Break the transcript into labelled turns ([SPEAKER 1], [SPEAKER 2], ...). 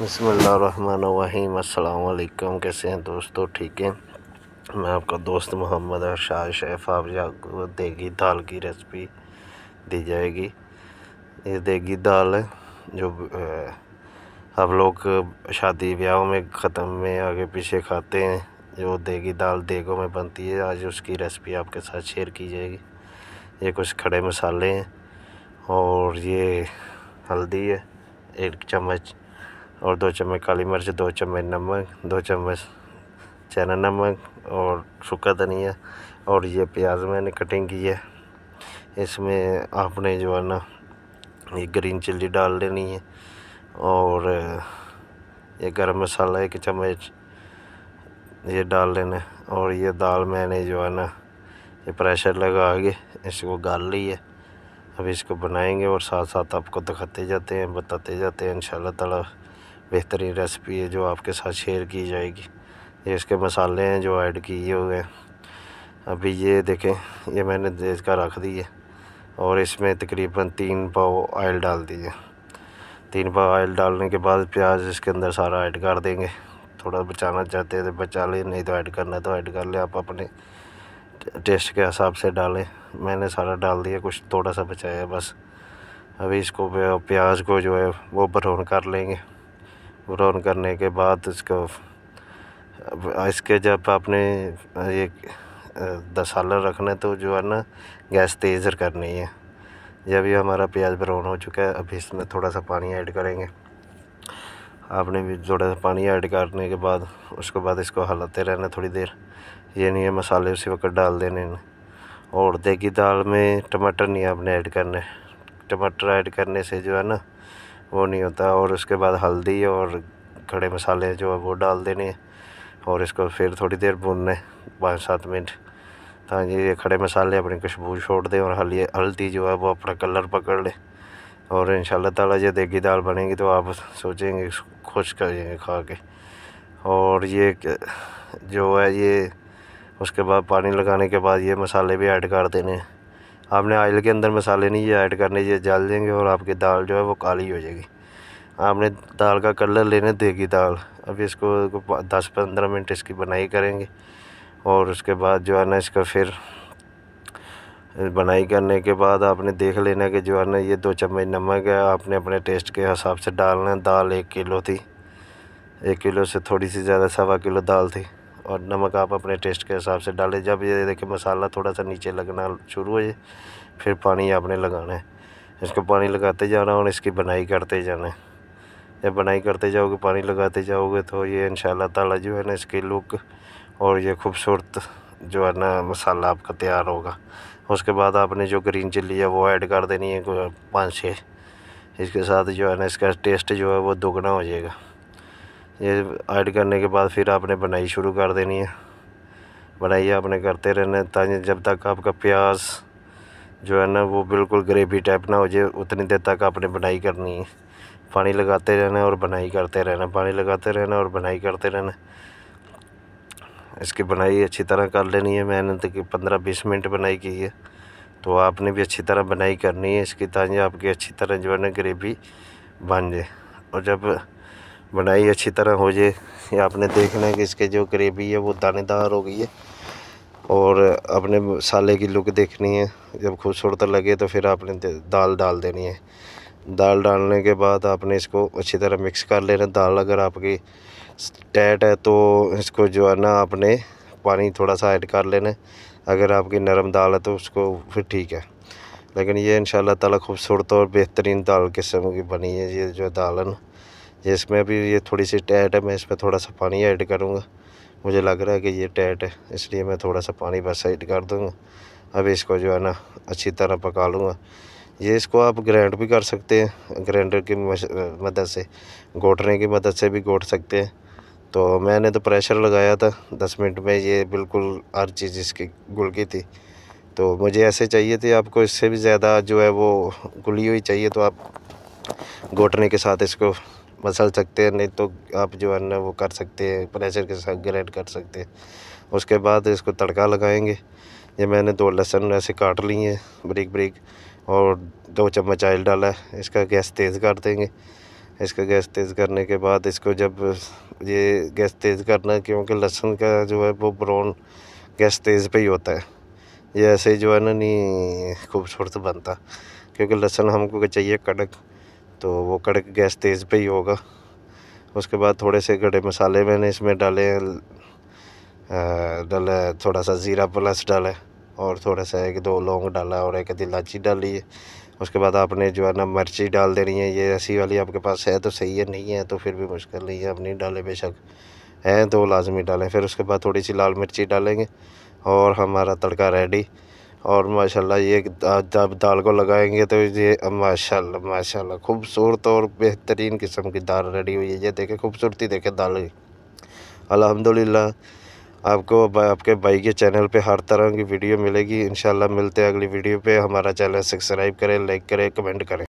[SPEAKER 1] बसमीम अल्लाम कैसे हैं दोस्तों ठीक है मैं आपका दोस्त मोहम्मद अरशाद शेफ़ आप जाकर देगी दाल की रेसिपी दी जाएगी ये देगी दाल है जो आप लोग शादी ब्याहों में ख़त्म में आगे पीछे खाते हैं जो देगी दाल देगो में बनती है आज उसकी रेसिपी आपके साथ शेयर की जाएगी ये कुछ खड़े मसाले हैं और ये हल्दी है एक चम्मच और दो चम्मच काली मिर्च दो चम्मच नमक दो चम्मच चना नमक और सूखा धनिया और ये प्याज मैंने कटिंग की है इसमें आपने जो है ना ये ग्रीन चिल्ली डाल लेनी है और ये गरम मसाला एक चम्मच ये डाल लेना और ये दाल मैंने जो है ना ये प्रेशर लगा के इसको गाल ली है अब इसको बनाएंगे और साथ साथ आपको दिखाते जाते हैं बताते जाते हैं इन ताला बेहतरीन रेसिपी है जो आपके साथ शेयर की जाएगी ये इसके मसाले हैं जो ऐड किए हुए हैं अभी ये देखें ये मैंने देश का रख दिए और इसमें तकरीबन तीन पाव ऑयल डाल दिए तीन पाव ऑयल डालने के बाद प्याज इसके अंदर सारा ऐड कर देंगे थोड़ा बचाना चाहते हैं तो बचा लें नहीं तो ऐड करना तो ऐड कर लें आप अपने टेस्ट के हिसाब से डालें मैंने सारा डाल दिया कुछ थोड़ा सा बचाया बस अभी इसको प्याज को जो है वो ब्राउन कर लेंगे ब्राउन करने के बाद इसको इसके जब आपने ये दसाला रखना है तो जो है ना गैस तेज़ करनी है जब ये हमारा प्याज ब्राउन हो चुका है अभी इसमें थोड़ा सा पानी ऐड करेंगे आपने भी थोड़ा सा पानी ऐड करने के बाद उसके बाद इसको हलाते रहना थोड़ी देर ये नहीं है मसाले उसी वक्त डाल देने और देगी दाल में टमाटर नहीं आपने ऐड करने टमाटर ऐड करने से जो है ना वो नहीं होता और उसके बाद हल्दी और खड़े मसाले जो है वो डाल देने और इसको फिर थोड़ी देर भूनने पाँच सात मिनट ताकि ये खड़े मसाले अपनी खुशबू छोड़ दें और हल्दी हल्दी जो है वो अपना कलर पकड़ ले और इन ताला ये देगी दाल बनेगी तो आप सोचेंगे खुश करेंगे खा के और ये जो है ये उसके बाद पानी लगाने के बाद ये मसाले भी ऐड कर देने हैं आपने ऑयल के अंदर मसाले नहीं ऐड करने ये जल देंगे और आपकी दाल जो है वो काली हो जाएगी आपने दाल का कलर लेने देगी दाल अभी इसको दस पंद्रह मिनट इसकी बनाई करेंगे और उसके बाद जो है ना इसका फिर बनाई करने के बाद आपने देख लेना कि जो है ना ये दो चम्मच नमक है आपने अपने टेस्ट के हिसाब से डालना दाल एक किलो थी एक किलो से थोड़ी सी ज़्यादा सवा किलो दाल थी और नमक आप अपने टेस्ट के हिसाब से डालें जब ये देखिए मसाला थोड़ा सा नीचे लगना शुरू हो जाए फिर पानी आपने लगाना है इसको पानी लगाते जाना और इसकी बनाई करते जाना है जब बनाई करते जाओगे पानी लगाते जाओगे तो ये इन ताला जो है ना इसकी लुक और ये खूबसूरत जो है ना मसाला आपका तैयार होगा उसके बाद आपने जो ग्रीन चिल्ली है वो ऐड कर देनी है पाँच छः इसके साथ जो है ना इसका टेस्ट जो है वो दोगुना हो जाएगा ये ऐड करने के बाद फिर आपने बनाई शुरू कर देनी है बनाई आपने करते रहना ताकि जब तक आपका प्याज जो है ना वो बिल्कुल ग्रेवी टाइप ना हो जाए उतनी देर तक आपने बनाई करनी है पानी लगाते रहना और बनाई करते रहना पानी लगाते रहना और बनाई करते रहना इसकी बनाई अच्छी तरह कर लेनी है मैंने तक पंद्रह बीस मिनट बनाई की है तो आपने भी अच्छी तरह बनाई करनी है इसकी ताकि आपकी अच्छी तरह जो है ना ग्रेवी बन जाए और जब बनाई अच्छी तरह हो जाए या आपने देखना है कि इसके जो ग्रेवी है वो दानेदार हो गई है और अपने मसाले की लुक देखनी है जब खूबसूरत लगे तो फिर आपने दाल डाल देनी है दाल डालने के बाद आपने इसको अच्छी तरह मिक्स कर लेना दाल अगर आपकी टैट है तो इसको जो है ना आपने पानी थोड़ा सा ऐड कर लेना अगर आपकी नरम दाल है तो उसको फिर ठीक है लेकिन ये इन ताला खूबसूरत और बेहतरीन दाल किस्म की बनी है ये जो दाल है ना इसमें भी ये थोड़ी सी टैट है मैं इसमें थोड़ा सा पानी ऐड करूँगा मुझे लग रहा है कि ये टैट है इसलिए मैं थोड़ा सा पानी बस ऐड कर दूँगा अब इसको जो है ना अच्छी तरह पका लूँगा ये इसको आप ग्राइंड भी कर सकते हैं ग्राइंडर की मदद से घोटने की मदद से भी घोट सकते हैं तो मैंने तो प्रेशर लगाया था दस मिनट में ये बिल्कुल हर चीज़ इसकी गुल की थी तो मुझे ऐसे चाहिए थी आपको इससे भी ज़्यादा जो है वो गुली हुई चाहिए तो आप घोटने के साथ इसको मसल सकते हैं नहीं तो आप जो है ना वो कर सकते हैं प्रेशर के साथ ग्रेड कर सकते हैं उसके बाद इसको तड़का लगाएंगे ये मैंने दो लहसुन ऐसे काट ली हैं ब्रिक ब्रिक और दो चम्मच आयल डाला है इसका गैस तेज़ कर देंगे इसका गैस तेज़ करने के बाद इसको जब ये गैस तेज़ करना है क्योंकि लहसुन का जो है वो ब्राउन गैस तेज़ पे ही होता है ये ऐसे ही जो है ना नहीं खूबसूरत बनता क्योंकि लहसुन हमको चाहिए कड़क तो वो कड़क गैस तेज़ पे ही होगा उसके बाद थोड़े से गड़े मसाले मैंने इसमें डाले हैं डाला थोड़ा सा ज़ीरा प्लस डाला और थोड़ा सा एक दो लौंग डाला और एक आधी डाली है उसके बाद आपने जो है ना मिर्ची डाल देनी है ये ऐसी वाली आपके पास है तो सही है नहीं है तो फिर भी मुश्किल नहीं है आप नहीं डालें बेशक हैं तो लाजमी डालें फिर उसके बाद थोड़ी सी लाल मिर्ची डालेंगे और हमारा तड़का रेडी और माशाल्लाह ये जब दाल को लगाएंगे तो ये माशाल्लाह माशाल्लाह खूबसूरत और बेहतरीन किस्म की दाल रेडी हुई है ये देखें खूबसूरती देखें दाल की अल्हम्दुलिल्लाह आपको आपके भाई के चैनल पे हर तरह की वीडियो मिलेगी इन मिलते हैं अगली वीडियो पे हमारा चैनल सब्सक्राइब करें लाइक करें कमेंट करें